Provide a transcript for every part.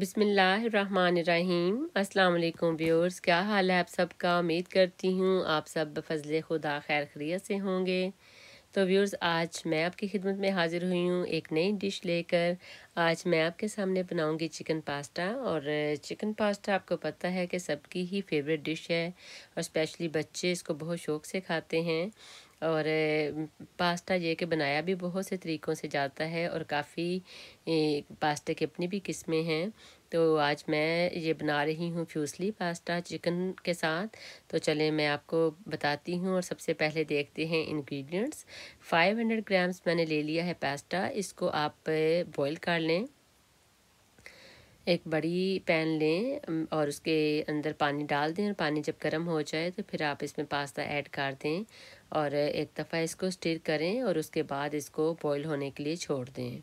बिसमीम् अल्लाम व्यूअर्स क्या हाल है आप सबका उम्मीद करती हूँ आप सब फजल खुदा खैर खरीत से होंगे तो व्यूअर्स आज मैं आपकी खिदमत में हाज़िर हुई हूँ एक नई डिश लेकर आज मैं आपके सामने बनाऊँगी चिकन पास्ता और चिकन पास्ता आपको पता है कि सबकी ही फेवरेट डिश है और स्पेशली बच्चे इसको बहुत शौक से खाते हैं और पास्ता ये कि बनाया भी बहुत से तरीक़ों से जाता है और काफ़ी पास्ता की अपनी भी किस्में हैं तो आज मैं ये बना रही हूँ फ्यूसली पास्ता चिकन के साथ तो चले मैं आपको बताती हूँ और सबसे पहले देखते हैं इंग्रेडिएंट्स 500 ग्राम्स मैंने ले लिया है पास्ता इसको आप बॉईल कर लें एक बड़ी पैन लें और उसके अंदर पानी डाल दें और पानी जब गर्म हो जाए तो फिर आप इसमें पास्ता ऐड कर दें और एक दफ़ा इसको स्टिर करें और उसके बाद इसको बॉईल होने के लिए छोड़ दें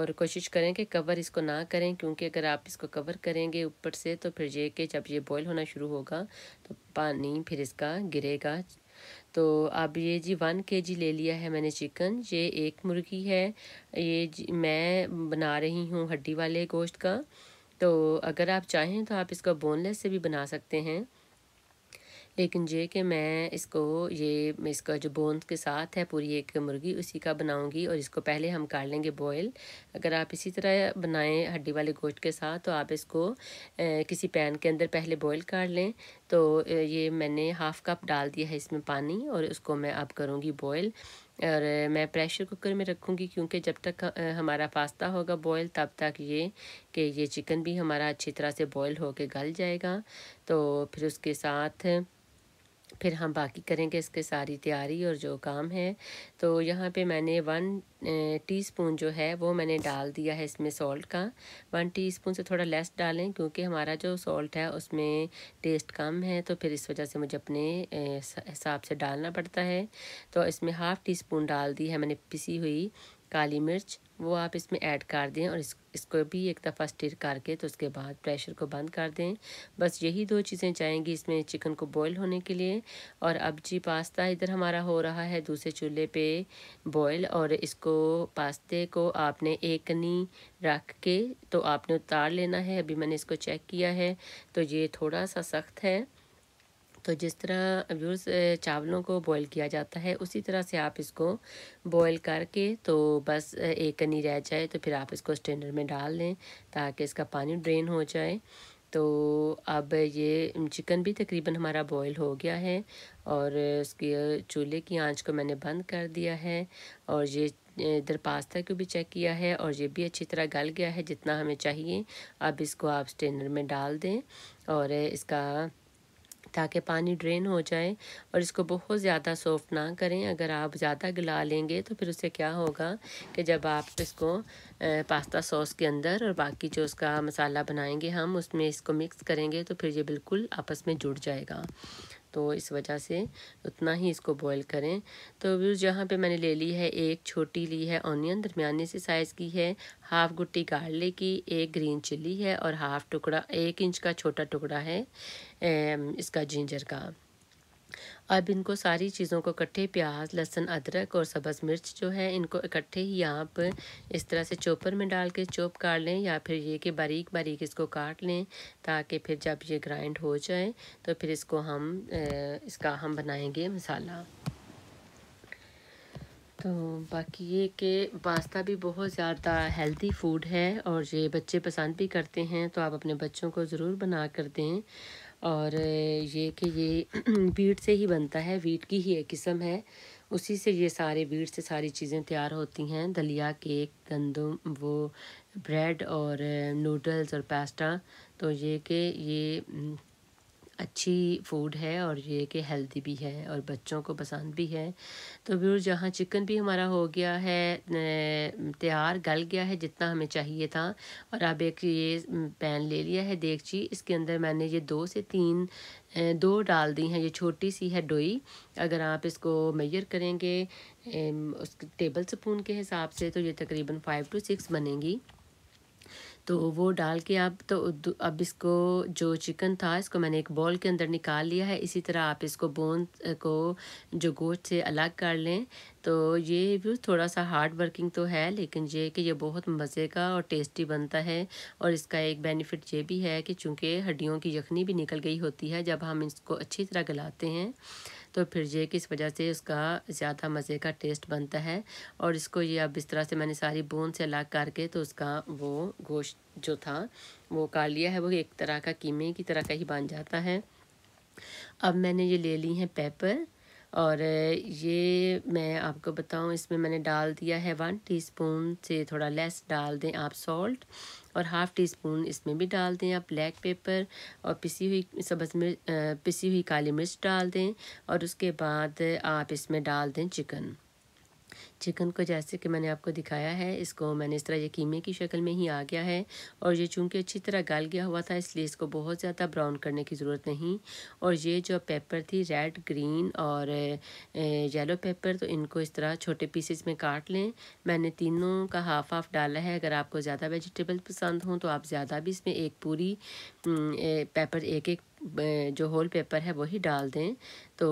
और कोशिश करें कि कवर इसको ना करें क्योंकि अगर आप इसको कवर करेंगे ऊपर से तो फिर ये कि जब ये बॉईल होना शुरू होगा तो पानी फिर इसका गिरेगा तो अब ये जी वन के जी ले लिया है मैंने चिकन ये एक मुर्गी है ये मैं बना रही हूँ हड्डी वाले गोश्त का तो अगर आप चाहें तो आप इसको बोनलेस से भी बना सकते हैं लेकिन ये कि मैं इसको ये इसका जो बोन्स के साथ है पूरी एक मुर्गी उसी का बनाऊंगी और इसको पहले हम काट लेंगे बॉयल अगर आप इसी तरह बनाएं हड्डी वाले गोश्त के साथ तो आप इसको किसी पैन के अंदर पहले बॉयल कर लें तो ये मैंने हाफ़ कप डाल दिया है इसमें पानी और उसको मैं अब करूँगी बॉयल और मैं प्रेशर कुकर में रखूँगी क्योंकि जब तक हमारा पास्ता होगा बॉयल तब तक ये कि ये चिकन भी हमारा अच्छी तरह से बॉयल होके गल जाएगा तो फिर उसके साथ फिर हम बाकी करेंगे इसके सारी तैयारी और जो काम है तो यहाँ पे मैंने वन टीस्पून जो है वो मैंने डाल दिया है इसमें सॉल्ट का वन टीस्पून से थोड़ा लेस डालें क्योंकि हमारा जो सॉल्ट है उसमें टेस्ट कम है तो फिर इस वजह से मुझे अपने हिसाब से डालना पड़ता है तो इसमें हाफ़ टी स्पून डाल दी है मैंने पिसी हुई काली मिर्च वो आप इसमें ऐड कर दें और इस इसको भी एक दफ़ा स्टिर करके तो उसके बाद प्रेशर को बंद कर दें बस यही दो चीज़ें चाहेंगी इसमें चिकन को बॉईल होने के लिए और अब जी पास्ता इधर हमारा हो रहा है दूसरे चूल्हे पे बॉईल और इसको पास्ते को आपने एक नी रख के तो आपने उतार लेना है अभी मैंने इसको चेक किया है तो ये थोड़ा सा सख्त है तो जिस तरह व्यूर्स चावलों को बॉईल किया जाता है उसी तरह से आप इसको बॉईल करके तो बस एक कनी रह जाए तो फिर आप इसको स्टैंडर में डाल दें ताकि इसका पानी ड्रेन हो जाए तो अब ये चिकन भी तकरीबन हमारा बॉईल हो गया है और उसके चूल्हे की आंच को मैंने बंद कर दिया है और ये इधर पास्ता को भी चेक किया है और ये भी अच्छी तरह गल गया है जितना हमें चाहिए अब इसको आप स्टेनर में डाल दें और इसका ताकि पानी ड्रेन हो जाए और इसको बहुत ज़्यादा सॉफ्ट ना करें अगर आप ज़्यादा गला लेंगे तो फिर उससे क्या होगा कि जब आप इसको पास्ता सॉस के अंदर और बाकी जो उसका मसाला बनाएंगे हम उसमें इसको मिक्स करेंगे तो फिर ये बिल्कुल आपस में जुड़ जाएगा तो इस वजह से उतना ही इसको बॉईल करें तो व्यूज़ यहाँ पे मैंने ले ली है एक छोटी ली है ऑनियन दरमियाने से साइज़ की है हाफ़ गुट्टी गार्लिक की एक ग्रीन चिल्ली है और हाफ़ टुकड़ा एक इंच का छोटा टुकड़ा है इसका जिंजर का अब इनको सारी चीज़ों को इकट्ठे प्याज लहसुन अदरक और सब्ज़ मिर्च जो है इनको इकट्ठे ही आप इस तरह से चोपर में डाल के चोप काट लें या फिर ये कि बारीक बारीक इसको काट लें ताकि फिर जब ये ग्राइंड हो जाए तो फिर इसको हम इसका हम बनाएंगे मसाला तो बाकी ये कि पास्ता भी बहुत ज़्यादा हेल्दी फूड है और ये बच्चे पसंद भी करते हैं तो आप अपने बच्चों को ज़रूर बना कर दें और ये कि ये वीट से ही बनता है वीट की ही एक किस्म है उसी से ये सारे वीट से सारी चीज़ें तैयार होती हैं दलिया केक गंदम वो ब्रेड और नूडल्स और पास्ता तो ये कि ये अच्छी फ़ूड है और ये कि हेल्दी भी है और बच्चों को पसंद भी है तो व्यू जहाँ चिकन भी हमारा हो गया है तैयार गल गया है जितना हमें चाहिए था और अब एक ये पैन ले लिया है देगची इसके अंदर मैंने ये दो से तीन दो डाल दी हैं ये छोटी सी है डोई अगर आप इसको मैयर करेंगे उस टेबल स्पून के हिसाब से तो ये तकरीबन फ़ाइव टू सिक्स बनेगी तो वो डाल के आप तो अब इसको जो चिकन था इसको मैंने एक बॉल के अंदर निकाल लिया है इसी तरह आप इसको बोन को जो गोश्त से अलग कर लें तो ये भी थोड़ा सा हार्ड वर्किंग तो है लेकिन ये कि ये बहुत मज़े का और टेस्टी बनता है और इसका एक बेनिफिट ये भी है कि चूँकि हड्डियों की यखनी भी निकल गई होती है जब हम इसको अच्छी तरह गलाते हैं तो फिर ये किस इस वजह से उसका ज़्यादा मज़े का टेस्ट बनता है और इसको ये अब इस तरह से मैंने सारी बोन से अलग करके तो उसका वो गोश्त जो था वो काट लिया है वो एक तरह का कीमे की तरह का ही बन जाता है अब मैंने ये ले ली हैं पेपर और ये मैं आपको बताऊं इसमें मैंने डाल दिया है वन टीस्पून से थोड़ा लेस डाल दें आप सॉल्ट और हाफ़ टी स्पून इसमें भी डाल दें आप ब्लैक पेपर और पिसी हुई सब्ज़ मिर्च पिसी हुई काली मिर्च डाल दें और उसके बाद आप इसमें डाल दें चिकन चिकन को जैसे कि मैंने आपको दिखाया है इसको मैंने इस तरह ये कीमे की शक्ल में ही आ गया है और ये चूंकि अच्छी तरह गल गया हुआ था इसलिए इसको बहुत ज़्यादा ब्राउन करने की ज़रूरत नहीं और ये जो पेपर थी रेड ग्रीन और येलो पेपर तो इनको इस तरह छोटे पीसेस में काट लें मैंने तीनों का हाफ हाफ डाला है अगर आपको ज़्यादा वेजिटेबल पसंद हों तो आप ज़्यादा भी इसमें एक पूरी पेपर एक एक जो होल पेपर है वही डाल दें तो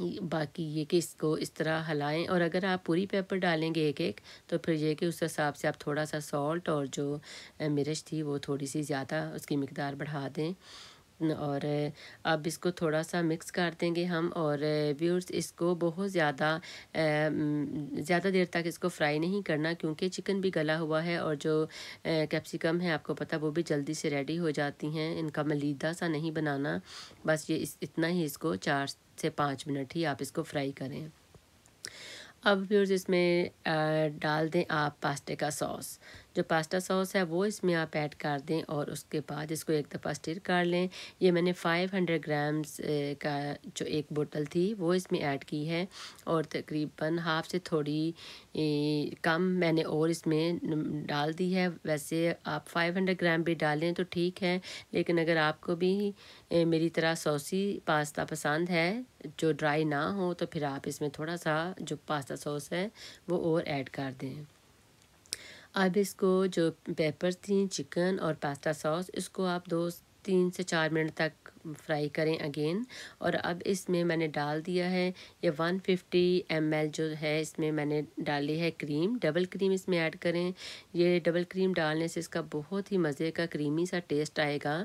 बाकी ये कि इसको इस तरह हलाएं और अगर आप पूरी पेपर डालेंगे एक एक तो फिर ये कि उस हिसाब से आप थोड़ा सा सॉल्ट और जो मिर्च थी वो थोड़ी सी ज़्यादा उसकी मकदार बढ़ा दें और अब इसको थोड़ा सा मिक्स कर देंगे हम और व्यूर्स इसको बहुत ज़्यादा ज़्यादा देर तक इसको फ्राई नहीं करना क्योंकि चिकन भी गला हुआ है और जो कैप्सिकम है आपको पता वो भी जल्दी से रेडी हो जाती हैं इनका मलीदा सा नहीं बनाना बस ये इस इतना ही इसको चार से पाँच मिनट ही आप इसको फ्राई करें अब व्यूर्स इसमें डाल दें आप पास्ते का सॉस जो पास्ता सॉस है वो इसमें आप ऐड कर दें और उसके बाद इसको एक दफ़ा स्टिर कर लें ये मैंने 500 ग्राम्स का जो एक बोतल थी वो इसमें ऐड की है और तकरीबन हाफ से थोड़ी कम मैंने और इसमें डाल दी है वैसे आप 500 ग्राम भी डालें तो ठीक है लेकिन अगर आपको भी मेरी तरह सॉसी पास्ता पसंद है जो ड्राई ना हो तो फिर आप इसमें थोड़ा सा जो पास्ता सॉस है वो और ऐड कर दें अब इसको जो पेपर्स थी चिकन और पास्ता सॉस इसको आप दो तीन से चार मिनट तक फ्राई करें अगेन और अब इसमें मैंने डाल दिया है ये 150 फिफ्टी जो है इसमें मैंने डाली है क्रीम डबल क्रीम इसमें ऐड करें ये डबल क्रीम डालने से इसका बहुत ही मज़े का क्रीमी सा टेस्ट आएगा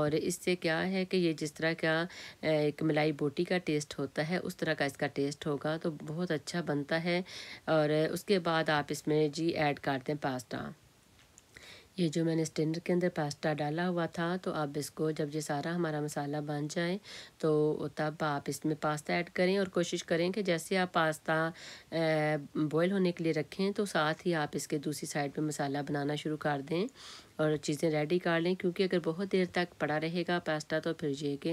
और इससे क्या है कि ये जिस तरह का एक मलाई बोटी का टेस्ट होता है उस तरह का इसका टेस्ट होगा तो बहुत अच्छा बनता है और उसके बाद आप इसमें जी ऐड कर दें पास्ता ये जो मैंने स्टेंडर के अंदर पास्ता डाला हुआ था तो अब इसको जब ये सारा हमारा मसाला बन जाए तो तब आप इसमें पास्ता ऐड करें और कोशिश करें कि जैसे आप पास्ता बॉयल होने के लिए रखें तो साथ ही आप इसके दूसरी साइड पे मसाला बनाना शुरू कर दें और चीज़ें रेडी कर लें क्योंकि अगर बहुत देर तक पड़ा रहेगा पास्ता तो फिर ये कि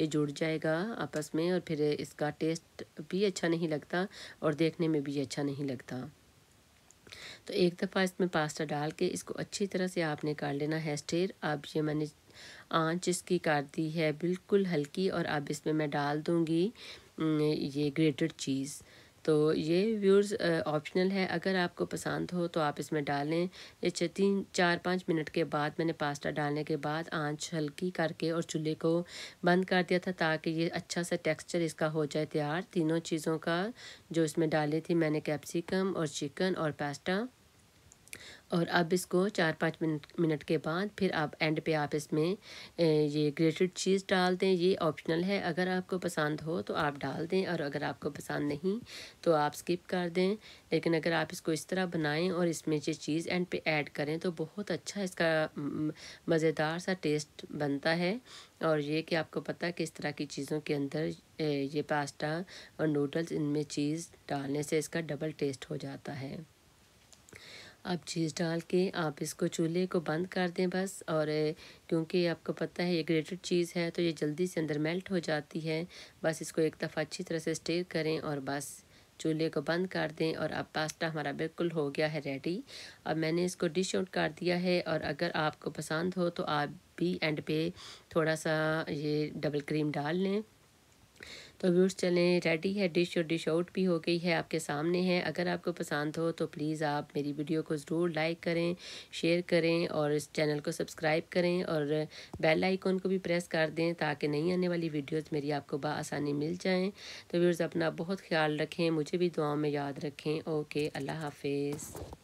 ये जुड़ जाएगा आपस में और फिर इसका टेस्ट भी अच्छा नहीं लगता और देखने में भी अच्छा नहीं लगता तो एक दफ़ा इसमें पास्ता डाल के इसको अच्छी तरह से आपने काट लेना है स्टेर अब ये मैंने आँच इसकी काट दी है बिल्कुल हल्की और अब इसमें मैं डाल दूँगी ये ग्रेटेड चीज़ तो ये व्यूर्स ऑप्शनल है अगर आपको पसंद हो तो आप इसमें डालें ये तीन चार पाँच मिनट के बाद मैंने पास्ता डालने के बाद आंच हल्की करके और चूल्हे को बंद कर दिया था ताकि ये अच्छा सा टेक्सचर इसका हो जाए तैयार तीनों चीज़ों का जो इसमें डाली थी मैंने कैप्सिकम और चिकन और पास्ता और अब इसको चार पाँच मिनट मिनट के बाद फिर आप एंड पे आप इसमें ये ग्रेटेड चीज़ डाल दें ये ऑप्शनल है अगर आपको पसंद हो तो आप डाल दें और अगर आपको पसंद नहीं तो आप स्किप कर दें लेकिन अगर आप इसको इस तरह बनाएं और इसमें ये चीज़ एंड पे ऐड करें तो बहुत अच्छा इसका मज़ेदार सा टेस्ट बनता है और ये कि आपको पता कि इस तरह की चीज़ों के अंदर ये पास्ता और नूडल्स इनमें चीज़ डालने से इसका डबल टेस्ट हो जाता है अब चीज़ डाल के आप इसको चूल्हे को बंद कर दें बस और क्योंकि आपको पता है ये ग्रेटेड चीज़ है तो ये जल्दी से अंदर मेल्ट हो जाती है बस इसको एक दफ़ा अच्छी तरह से स्टेर करें और बस चूल्हे को बंद कर दें और अब पास्ता हमारा बिल्कुल हो गया है रेडी अब मैंने इसको डिश आउट कर दिया है और अगर आपको पसंद हो तो आप भी एंड पे थोड़ा सा ये डबल क्रीम डाल लें तो व्यूर्स चलें रेडी है डिश और डिश आउट भी हो गई है आपके सामने है अगर आपको पसंद हो तो प्लीज़ आप मेरी वीडियो को ज़रूर लाइक करें शेयर करें और इस चैनल को सब्सक्राइब करें और बेल आइकॉन को भी प्रेस कर दें ताकि नई आने वाली वीडियोस मेरी आपको बसानी मिल जाएं तो व्यूर्स अपना बहुत ख्याल रखें मुझे भी दुआ में याद रखें ओके अल्लाह हाफिज़